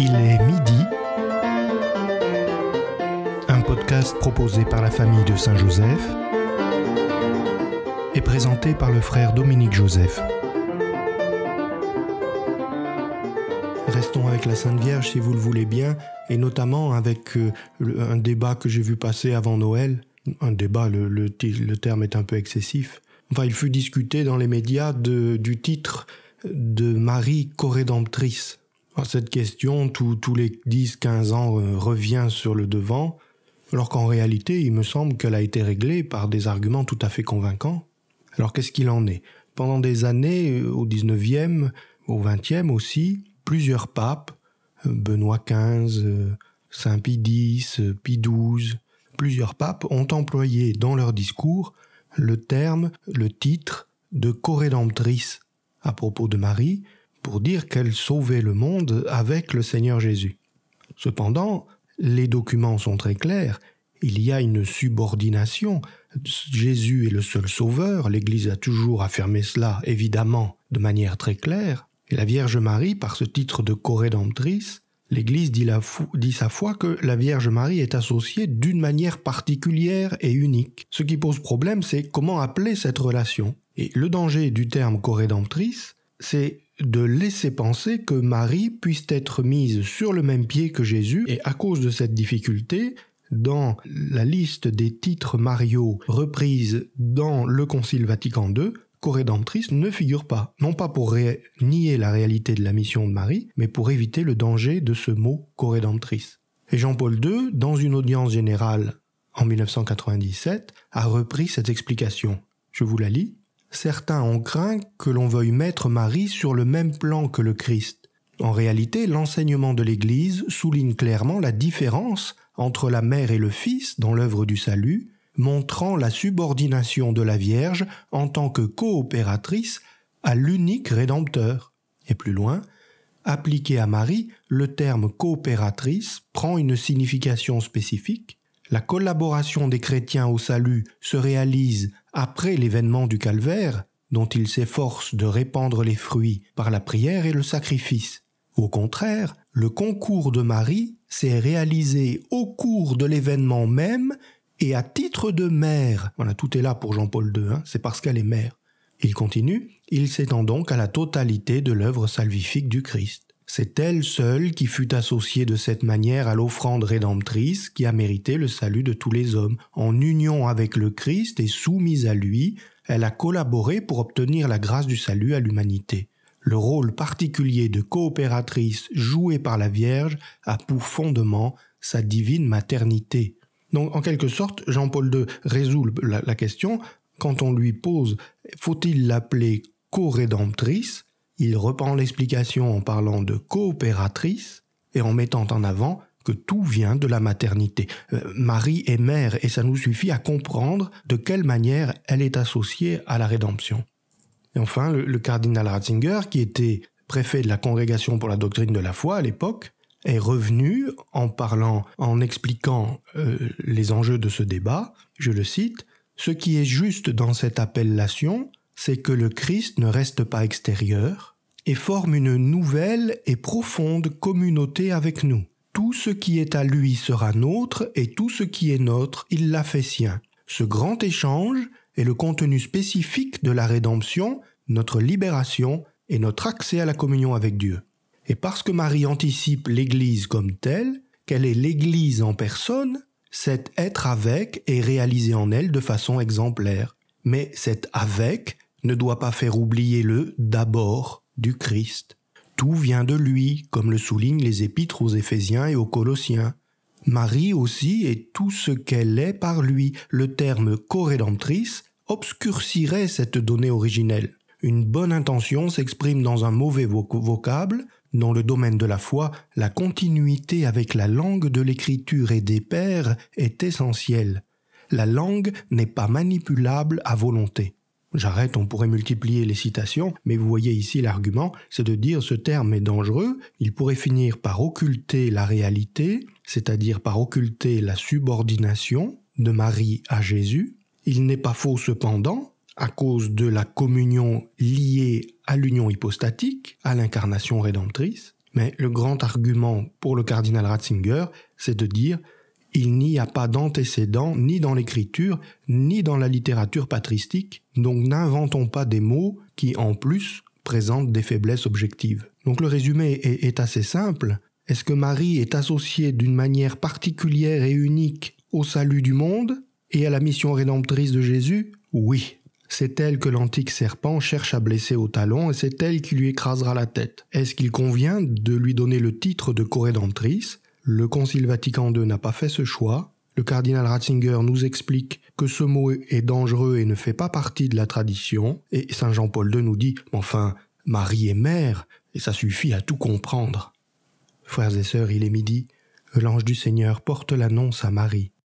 Il est midi. Un podcast proposé par la famille de Saint-Joseph et présenté par le frère Dominique Joseph. Restons avec la Sainte Vierge si vous le voulez bien, et notamment avec euh, un débat que j'ai vu passer avant Noël. Un débat, le, terme est un peu excessif. Enfin, il fut discuté dans les médias du titre de Marie corédemptrice. Cette question, tous les 10-15 ans, euh, revient sur le devant, alors qu'en réalité, il me semble qu'elle a été réglée par des arguments tout à fait convaincants. Alors qu'est-ce qu'il en est Pendant des années, euh, au 19e, au 20e aussi, plusieurs papes, euh, Benoît XV, Saint Pie X, Pie XII, plusieurs papes ont employé dans leurs discours le terme, le titre de corédemptrice à propos de Marie, pour dire qu'elle sauvait le monde avec le Seigneur Jésus. Cependant, les documents sont très clairs, il y a une subordination, Jésus est le seul sauveur, l'Église a toujours affirmé cela, évidemment, de manière très claire, et la Vierge Marie, par ce titre de corédemptrice, l'Église dit, sa foi que la Vierge Marie est associée d'une manière particulière et unique. Ce qui pose problème, c'est comment appeler cette relation. Et le danger du terme corédemptrice, c'est de laisser penser que Marie puisse être mise sur le même pied que Jésus, et à cause de cette difficulté, dans la liste des titres mariaux reprises dans le Concile Vatican II, corédemptrice ne figure pas, non pas pour nier la réalité de la mission de Marie, mais pour éviter le danger de ce mot corédemptrice. Et Jean-Paul II, dans une audience générale en 1997, a repris cette explication. Je vous la lis certains ont craint que l'on veuille mettre Marie sur le même plan que le Christ. En réalité, l'enseignement de l'Église souligne clairement la différence entre la mère et le Fils dans l'œuvre du salut, montrant la subordination de la Vierge en tant que coopératrice à l'unique Rédempteur. Et plus loin, appliqué à Marie, le terme coopératrice prend une signification spécifique. La collaboration des chrétiens au salut se réalise après l'événement du calvaire, dont il s'efforce de répandre les fruits par la prière et le sacrifice. Au contraire, le concours de Marie s'est réalisé au cours de l'événement même et à titre de mère. Voilà, tout est là pour Jean-Paul II, hein, c'est parce qu'elle est mère. Il continue, il s'étend donc à la totalité de l'œuvre salvifique du Christ. C'est elle seule qui fut associée de cette manière à l'offrande rédemptrice qui a mérité le salut de tous les hommes. En union avec le Christ et soumise à lui, elle a collaboré pour obtenir la grâce du salut à l'humanité. Le rôle particulier de coopératrice joué par la Vierge a pour fondement sa divine maternité. Donc en quelque sorte, Jean-Paul II résout la, question quand on lui pose faut-il l'appeler co-rédemptrice il reprend l'explication en parlant de coopératrice et en mettant en avant que tout vient de la maternité. Euh, Marie est mère et ça nous suffit à comprendre de quelle manière elle est associée à la rédemption. Et enfin, le, cardinal Ratzinger, qui était préfet de la Congrégation pour la doctrine de la foi à l'époque, est revenu en parlant, en expliquant euh, les enjeux de ce débat, je le cite, ce qui est juste dans cette appellation, c'est que le Christ ne reste pas extérieur et forme une nouvelle et profonde communauté avec nous. Tout ce qui est à lui sera nôtre et tout ce qui est nôtre, il l'a fait sien. Ce grand échange est le contenu spécifique de la rédemption, notre libération et notre accès à la communion avec Dieu. Et parce que Marie anticipe l'Église comme telle, qu'elle est l'Église en personne, cet « être avec est réalisé en elle de façon exemplaire. Mais cet avec ne doit pas faire oublier le d'abord du Christ. Tout vient de lui, comme le soulignent les épîtres aux Éphésiens et aux Colossiens. Marie aussi est tout ce qu'elle est par lui. Le terme corédemptrice obscurcirait cette donnée originelle. Une bonne intention s'exprime dans un mauvais vocable. Dans le domaine de la foi, la continuité avec la langue de l'écriture et des pères est essentielle. La langue n'est pas manipulable à volonté. J'arrête, on pourrait multiplier les citations, mais vous voyez ici l'argument, c'est de dire ce terme est dangereux, il pourrait finir par occulter la réalité, c'est-à-dire par occulter la subordination de Marie à Jésus. Il n'est pas faux cependant, à cause de la communion liée à l'union hypostatique, à l'incarnation rédemptrice, mais le grand argument pour le cardinal Ratzinger, c'est de dire il n'y a pas d'antécédent ni dans l'écriture, ni dans la littérature patristique, donc n'inventons pas des mots qui, en plus, présentent des faiblesses objectives. Donc le résumé est, assez simple. Est-ce que Marie est associée d'une manière particulière et unique au salut du monde et à la mission rédemptrice de Jésus Oui. C'est elle que l'antique serpent cherche à blesser au talon et c'est elle qui lui écrasera la tête. Est-ce qu'il convient de lui donner le titre de co-rédemptrice le Concile Vatican II n'a pas fait ce choix. Le cardinal Ratzinger nous explique que ce mot est dangereux et ne fait pas partie de la tradition. Et Saint Jean-Paul II nous dit, enfin, Marie est mère, et ça suffit à tout comprendre. Frères et sœurs, il est midi. L'ange du Seigneur porte l'annonce à Marie.